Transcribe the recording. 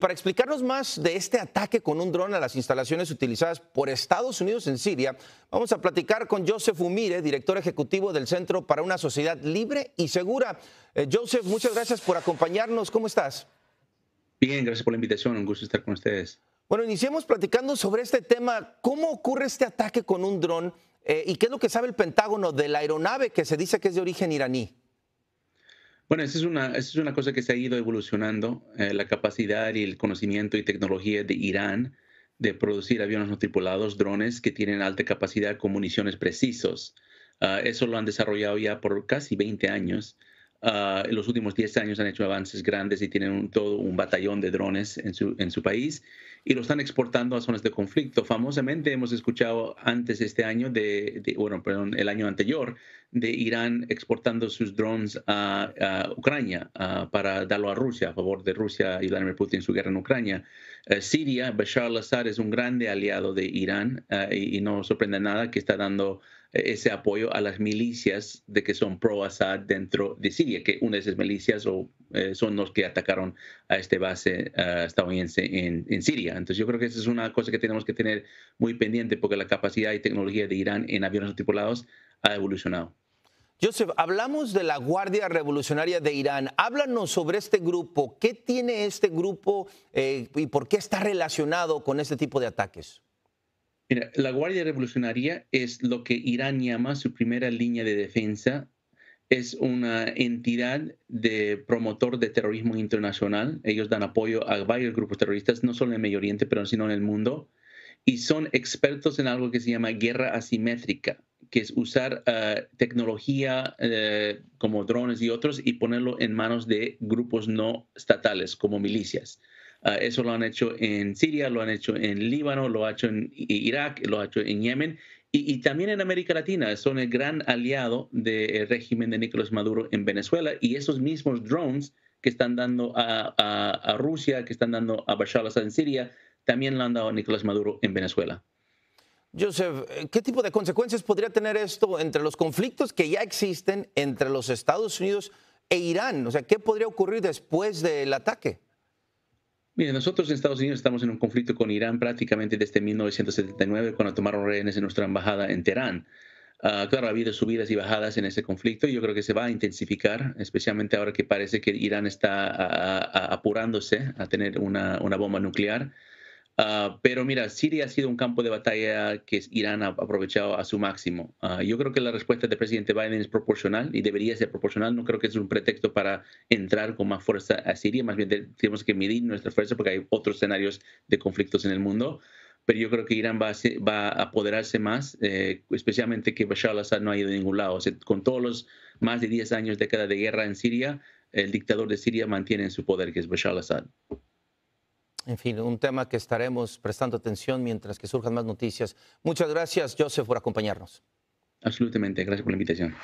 Para explicarnos más de este ataque con un dron a las instalaciones utilizadas por Estados Unidos en Siria, vamos a platicar con Joseph Umire, director ejecutivo del Centro para una Sociedad Libre y Segura. Eh, Joseph, muchas gracias por acompañarnos. ¿Cómo estás? Bien, gracias por la invitación. Un gusto estar con ustedes. Bueno, iniciemos platicando sobre este tema. ¿Cómo ocurre este ataque con un dron eh, y qué es lo que sabe el Pentágono de la aeronave que se dice que es de origen iraní? Bueno, esa es una, cosa que se ha ido evolucionando, eh, la capacidad y el conocimiento y tecnología de Irán de producir aviones no tripulados, drones que tienen alta capacidad con municiones precisos. Ah, eso lo han desarrollado ya por casi 20 años. Ah, en los últimos 10 años han hecho avances grandes y tienen todo un batallón de drones en su, en su país y lo están exportando a zonas de conflicto. Famosamente hemos escuchado antes este año, de, bueno, perdón, el año anterior, de Irán exportando sus drones a, Ucrania para darlo a Rusia, a favor de Rusia y Vladimir Putin en su guerra en Ucrania. Eh, Siria, Bashar al-Assad es un grande aliado de Irán eh, y, y, no sorprende nada que está dando eh, ese apoyo a las milicias de que son pro-Assad dentro de Siria, que una de esas milicias o eh, son los que atacaron a este base eh, estadounidense en, Siria. Entonces yo creo que esa es una cosa que tenemos que tener muy pendiente porque la capacidad y tecnología de Irán en aviones tripulados ha evolucionado. Joseph, hablamos de la Guardia Revolucionaria de Irán. Háblanos sobre este grupo. ¿Qué tiene este grupo eh, y por qué está relacionado con este tipo de ataques? Mira, la Guardia Revolucionaria es lo que Irán llama su primera línea de defensa es una entidad de promotor de terrorismo internacional. Ellos dan apoyo a varios grupos terroristas, no solo en el Medio Oriente, pero sino en el mundo. Y son expertos en algo que se llama guerra asimétrica, que es usar eh, tecnología eh, como drones y otros y ponerlo en manos de grupos no estatales, como milicias. Ah, eso lo han hecho en Siria, lo han hecho en Líbano, lo han hecho en Irak, lo han hecho en Yemen y, también en América Latina son el gran aliado del régimen de Nicolás Maduro en Venezuela y esos mismos drones que están dando a, a Rusia, que están dando a Bashar al-Assad en Siria, también lo han dado a Nicolás Maduro en Venezuela. Joseph, eh, ¿qué tipo de consecuencias podría tener esto entre los conflictos que ya existen entre los Estados Unidos e Irán? O sea, ¿qué podría ocurrir después del ataque? Mire, nosotros en Estados Unidos estamos en un conflicto con Irán prácticamente desde 1979, cuando tomaron rehenes en nuestra embajada en Teherán. Ah, claro, ha habido subidas y bajadas en ese conflicto y yo creo que se va a intensificar, especialmente ahora que parece que Irán está ah, ah, apurándose a tener una bomba nuclear. Ah, pero mira, Siria ha sido un campo de batalla que Irán ha aprovechado a su máximo. Ah, yo creo que la respuesta del presidente Biden es proporcional y debería ser proporcional. No creo que es un pretexto para entrar con más fuerza a Siria. Más bien tenemos que medir nuestra fuerza porque hay otros escenarios de conflictos en el mundo pero yo creo que Irán va a, apoderarse más, eh, especialmente que Bashar al-Assad no ha ido a ningún lado. con todos los más de 10 años, década de guerra en Siria, el dictador de Siria mantiene en su poder, que es Bashar al-Assad. En fin, un tema que estaremos prestando atención mientras que surjan más noticias. Muchas gracias, Joseph, por acompañarnos. Absolutamente, gracias por la invitación.